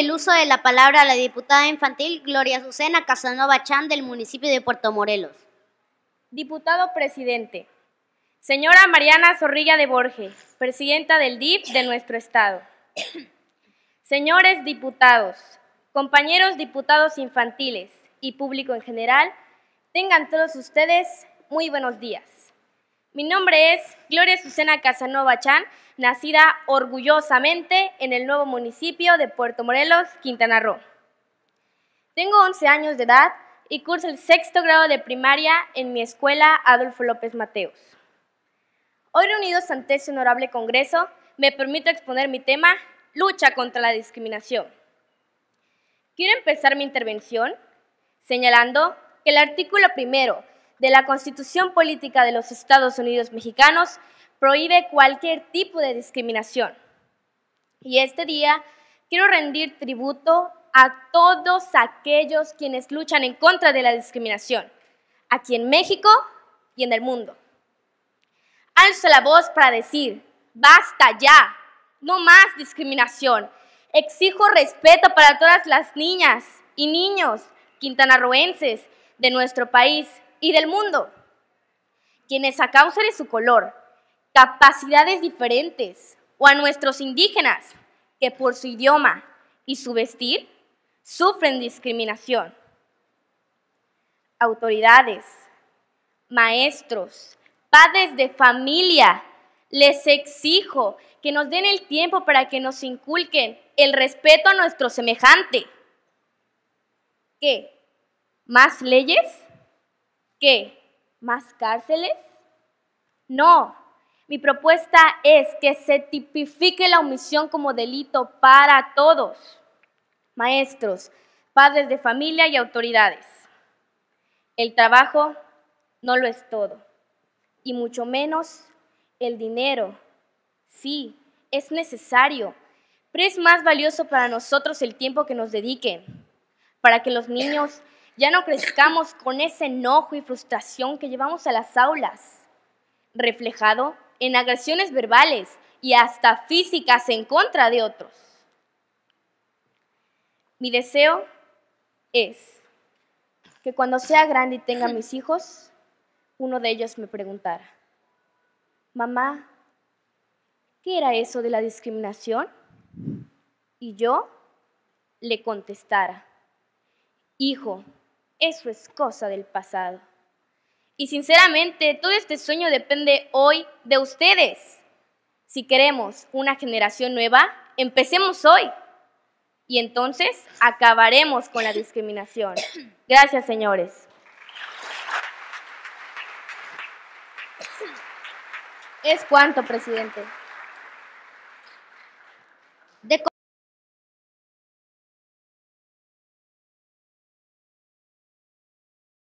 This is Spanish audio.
el uso de la palabra a la diputada infantil Gloria Azucena Casanova Chan del municipio de Puerto Morelos. Diputado presidente, señora Mariana Zorrilla de Borges, presidenta del DIP de nuestro estado. Señores diputados, compañeros diputados infantiles y público en general, tengan todos ustedes muy buenos días. Mi nombre es Gloria Susana Casanova Chan, nacida orgullosamente en el nuevo municipio de Puerto Morelos, Quintana Roo. Tengo 11 años de edad y curso el sexto grado de primaria en mi escuela Adolfo López Mateos. Hoy reunidos ante este honorable Congreso, me permito exponer mi tema, lucha contra la discriminación. Quiero empezar mi intervención señalando que el artículo primero de la Constitución Política de los Estados Unidos Mexicanos prohíbe cualquier tipo de discriminación. Y este día quiero rendir tributo a todos aquellos quienes luchan en contra de la discriminación, aquí en México y en el mundo. Alzo la voz para decir, basta ya, no más discriminación. Exijo respeto para todas las niñas y niños quintanarroenses de nuestro país y del mundo, quienes a causa de su color, capacidades diferentes, o a nuestros indígenas, que por su idioma y su vestir sufren discriminación. Autoridades, maestros, padres de familia, les exijo que nos den el tiempo para que nos inculquen el respeto a nuestro semejante. ¿Qué? ¿Más leyes? ¿Qué? ¿Más cárceles? No. Mi propuesta es que se tipifique la omisión como delito para todos, maestros, padres de familia y autoridades. El trabajo no lo es todo, y mucho menos el dinero. Sí, es necesario, pero es más valioso para nosotros el tiempo que nos dediquen, para que los niños ya no crezcamos con ese enojo y frustración que llevamos a las aulas, reflejado en agresiones verbales y hasta físicas en contra de otros. Mi deseo es que cuando sea grande y tenga mis hijos, uno de ellos me preguntara, mamá, ¿qué era eso de la discriminación? Y yo le contestara, hijo, eso es cosa del pasado. Y sinceramente, todo este sueño depende hoy de ustedes. Si queremos una generación nueva, empecemos hoy. Y entonces acabaremos con la discriminación. Gracias, señores. Es cuanto, presidente.